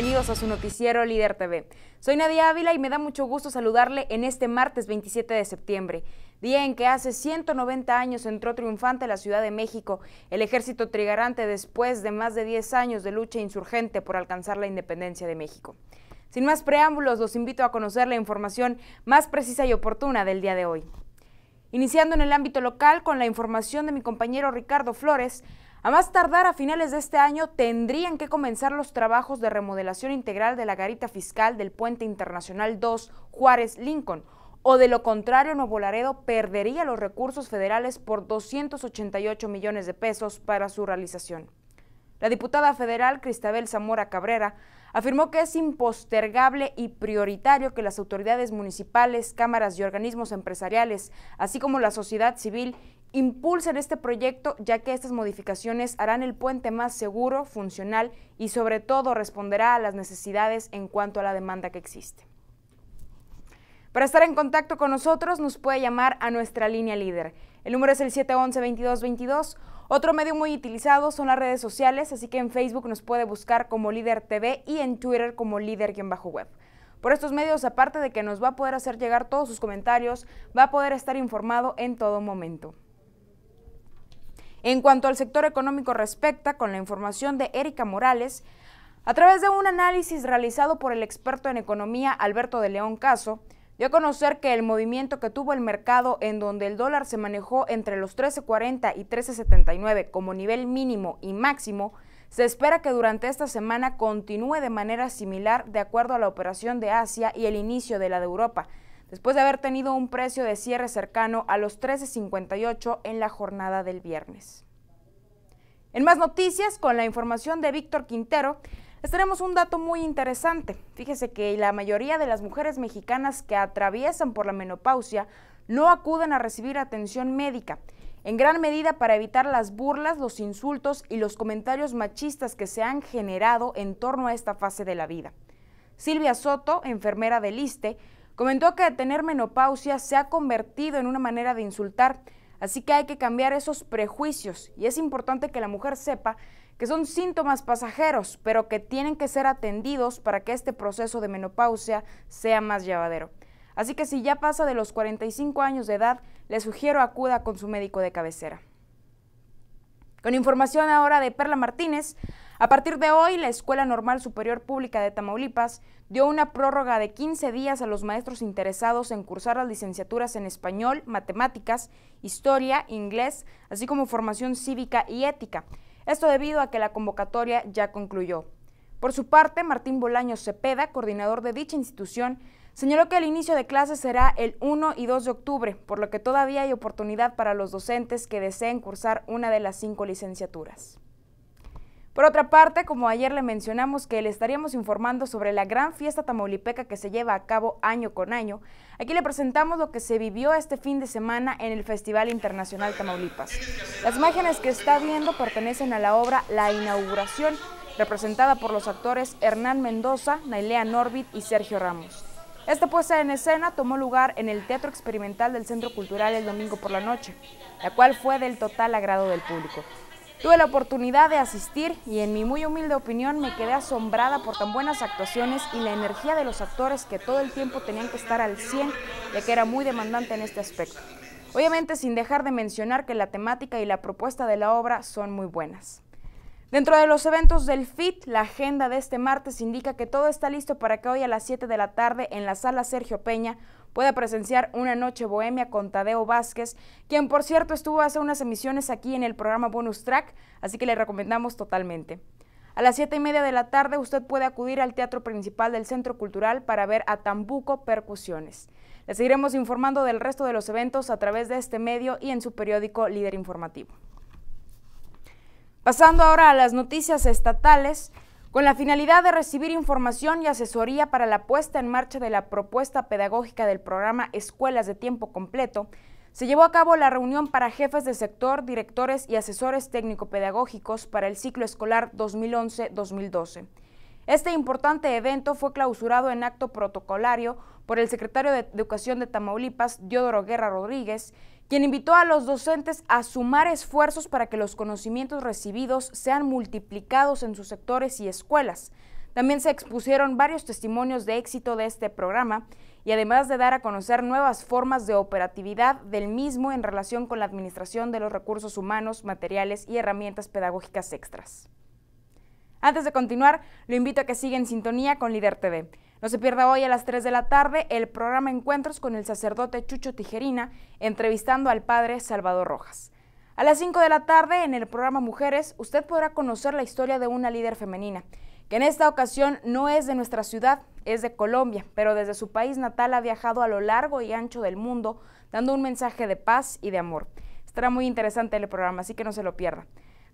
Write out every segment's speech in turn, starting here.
bienvenidos a su noticiero Líder TV. Soy Nadia Ávila y me da mucho gusto saludarle en este martes 27 de septiembre, día en que hace 190 años entró triunfante la Ciudad de México el ejército trigarante después de más de 10 años de lucha insurgente por alcanzar la independencia de México. Sin más preámbulos, los invito a conocer la información más precisa y oportuna del día de hoy. Iniciando en el ámbito local con la información de mi compañero Ricardo Flores, a más tardar a finales de este año tendrían que comenzar los trabajos de remodelación integral de la garita fiscal del puente internacional 2 Juárez Lincoln, o de lo contrario Nuevo Laredo perdería los recursos federales por 288 millones de pesos para su realización. La diputada federal Cristabel Zamora Cabrera afirmó que es impostergable y prioritario que las autoridades municipales, cámaras y organismos empresariales, así como la sociedad civil, impulsen este proyecto ya que estas modificaciones harán el puente más seguro, funcional y sobre todo responderá a las necesidades en cuanto a la demanda que existe. Para estar en contacto con nosotros nos puede llamar a nuestra línea líder. El número es el 711-2222. Otro medio muy utilizado son las redes sociales, así que en Facebook nos puede buscar como líder TV y en Twitter como líder-web. Por estos medios, aparte de que nos va a poder hacer llegar todos sus comentarios, va a poder estar informado en todo momento. En cuanto al sector económico respecta, con la información de Erika Morales, a través de un análisis realizado por el experto en economía Alberto de León Caso, dio a conocer que el movimiento que tuvo el mercado en donde el dólar se manejó entre los 13.40 y 13.79 como nivel mínimo y máximo, se espera que durante esta semana continúe de manera similar de acuerdo a la operación de Asia y el inicio de la de Europa, después de haber tenido un precio de cierre cercano a los 13.58 en la jornada del viernes. En más noticias, con la información de Víctor Quintero, les tenemos un dato muy interesante. Fíjese que la mayoría de las mujeres mexicanas que atraviesan por la menopausia no acuden a recibir atención médica, en gran medida para evitar las burlas, los insultos y los comentarios machistas que se han generado en torno a esta fase de la vida. Silvia Soto, enfermera del ISTE, Comentó que tener menopausia se ha convertido en una manera de insultar, así que hay que cambiar esos prejuicios y es importante que la mujer sepa que son síntomas pasajeros, pero que tienen que ser atendidos para que este proceso de menopausia sea más llevadero. Así que si ya pasa de los 45 años de edad, le sugiero acuda con su médico de cabecera. Con información ahora de Perla Martínez, a partir de hoy, la Escuela Normal Superior Pública de Tamaulipas dio una prórroga de 15 días a los maestros interesados en cursar las licenciaturas en español, matemáticas, historia, inglés, así como formación cívica y ética. Esto debido a que la convocatoria ya concluyó. Por su parte, Martín Bolaños Cepeda, coordinador de dicha institución, señaló que el inicio de clases será el 1 y 2 de octubre, por lo que todavía hay oportunidad para los docentes que deseen cursar una de las cinco licenciaturas. Por otra parte, como ayer le mencionamos que le estaríamos informando sobre la gran fiesta tamaulipeca que se lleva a cabo año con año, aquí le presentamos lo que se vivió este fin de semana en el Festival Internacional Tamaulipas. Las imágenes que está viendo pertenecen a la obra La Inauguración, representada por los actores Hernán Mendoza, Nailea Norbit y Sergio Ramos. Esta puesta en escena tomó lugar en el Teatro Experimental del Centro Cultural el domingo por la noche, la cual fue del total agrado del público. Tuve la oportunidad de asistir y en mi muy humilde opinión me quedé asombrada por tan buenas actuaciones y la energía de los actores que todo el tiempo tenían que estar al 100, ya que era muy demandante en este aspecto. Obviamente sin dejar de mencionar que la temática y la propuesta de la obra son muy buenas. Dentro de los eventos del FIT, la agenda de este martes indica que todo está listo para que hoy a las 7 de la tarde en la sala Sergio Peña pueda presenciar una noche bohemia con Tadeo Vázquez, quien por cierto estuvo hace unas emisiones aquí en el programa Bonus Track, así que le recomendamos totalmente. A las 7 y media de la tarde usted puede acudir al Teatro Principal del Centro Cultural para ver a Tambuco Percusiones. Le seguiremos informando del resto de los eventos a través de este medio y en su periódico Líder Informativo. Pasando ahora a las noticias estatales, con la finalidad de recibir información y asesoría para la puesta en marcha de la propuesta pedagógica del programa Escuelas de Tiempo Completo, se llevó a cabo la reunión para jefes de sector, directores y asesores técnico-pedagógicos para el ciclo escolar 2011-2012. Este importante evento fue clausurado en acto protocolario por el secretario de Educación de Tamaulipas, Diodoro Guerra Rodríguez, quien invitó a los docentes a sumar esfuerzos para que los conocimientos recibidos sean multiplicados en sus sectores y escuelas. También se expusieron varios testimonios de éxito de este programa y además de dar a conocer nuevas formas de operatividad del mismo en relación con la administración de los recursos humanos, materiales y herramientas pedagógicas extras. Antes de continuar, lo invito a que siga en sintonía con Líder TV. No se pierda hoy a las 3 de la tarde el programa Encuentros con el sacerdote Chucho Tijerina, entrevistando al padre Salvador Rojas. A las 5 de la tarde, en el programa Mujeres, usted podrá conocer la historia de una líder femenina, que en esta ocasión no es de nuestra ciudad, es de Colombia, pero desde su país natal ha viajado a lo largo y ancho del mundo, dando un mensaje de paz y de amor. Estará muy interesante el programa, así que no se lo pierda.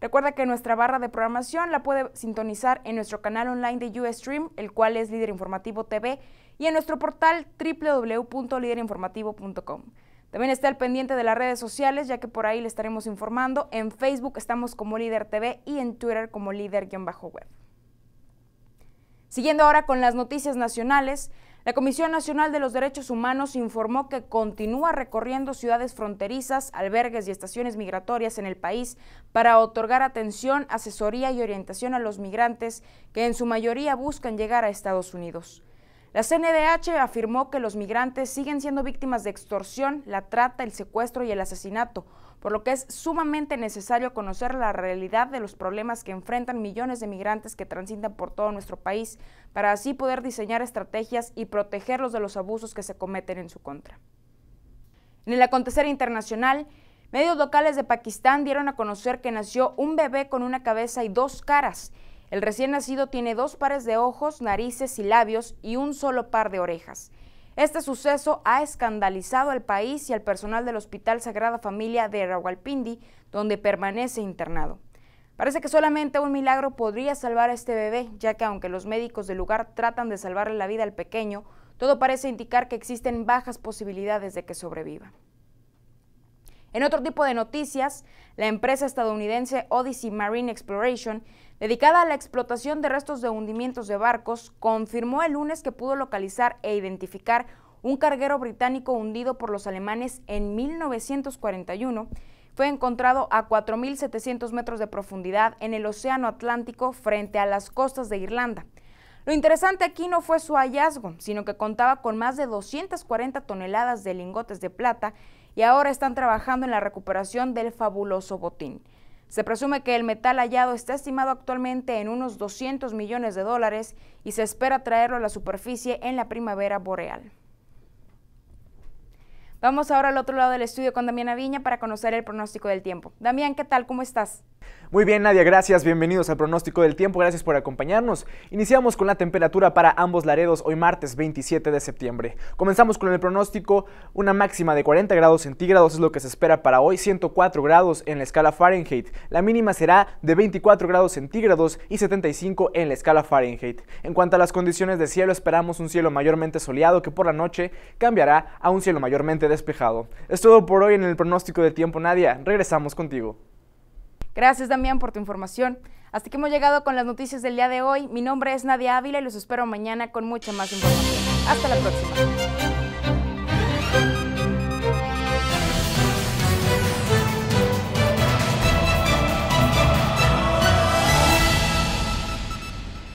Recuerda que nuestra barra de programación la puede sintonizar en nuestro canal online de Ustream, el cual es Líder Informativo TV, y en nuestro portal www.liderinformativo.com. También está al pendiente de las redes sociales, ya que por ahí le estaremos informando. En Facebook estamos como Líder TV y en Twitter como Líder-Web. Siguiendo ahora con las noticias nacionales, la Comisión Nacional de los Derechos Humanos informó que continúa recorriendo ciudades fronterizas, albergues y estaciones migratorias en el país para otorgar atención, asesoría y orientación a los migrantes que en su mayoría buscan llegar a Estados Unidos. La CNDH afirmó que los migrantes siguen siendo víctimas de extorsión, la trata, el secuestro y el asesinato, por lo que es sumamente necesario conocer la realidad de los problemas que enfrentan millones de migrantes que transitan por todo nuestro país, para así poder diseñar estrategias y protegerlos de los abusos que se cometen en su contra. En el acontecer internacional, medios locales de Pakistán dieron a conocer que nació un bebé con una cabeza y dos caras, el recién nacido tiene dos pares de ojos, narices y labios y un solo par de orejas. Este suceso ha escandalizado al país y al personal del Hospital Sagrada Familia de Rawalpindi, donde permanece internado. Parece que solamente un milagro podría salvar a este bebé, ya que aunque los médicos del lugar tratan de salvarle la vida al pequeño, todo parece indicar que existen bajas posibilidades de que sobreviva. En otro tipo de noticias, la empresa estadounidense Odyssey Marine Exploration, dedicada a la explotación de restos de hundimientos de barcos, confirmó el lunes que pudo localizar e identificar un carguero británico hundido por los alemanes en 1941 fue encontrado a 4.700 metros de profundidad en el Océano Atlántico frente a las costas de Irlanda. Lo interesante aquí no fue su hallazgo, sino que contaba con más de 240 toneladas de lingotes de plata y ahora están trabajando en la recuperación del fabuloso botín. Se presume que el metal hallado está estimado actualmente en unos 200 millones de dólares y se espera traerlo a la superficie en la primavera boreal. Vamos ahora al otro lado del estudio con Damián Aviña para conocer el pronóstico del tiempo. Damián, ¿qué tal? ¿Cómo estás? Muy bien, Nadia, gracias. Bienvenidos al pronóstico del tiempo. Gracias por acompañarnos. Iniciamos con la temperatura para ambos laredos hoy martes 27 de septiembre. Comenzamos con el pronóstico, una máxima de 40 grados centígrados es lo que se espera para hoy, 104 grados en la escala Fahrenheit. La mínima será de 24 grados centígrados y 75 en la escala Fahrenheit. En cuanto a las condiciones de cielo, esperamos un cielo mayormente soleado que por la noche cambiará a un cielo mayormente despejado. Es todo por hoy en el pronóstico de tiempo, Nadia. Regresamos contigo. Gracias, Damián, por tu información. Hasta que hemos llegado con las noticias del día de hoy. Mi nombre es Nadia Ávila y los espero mañana con mucha más información. Hasta la próxima.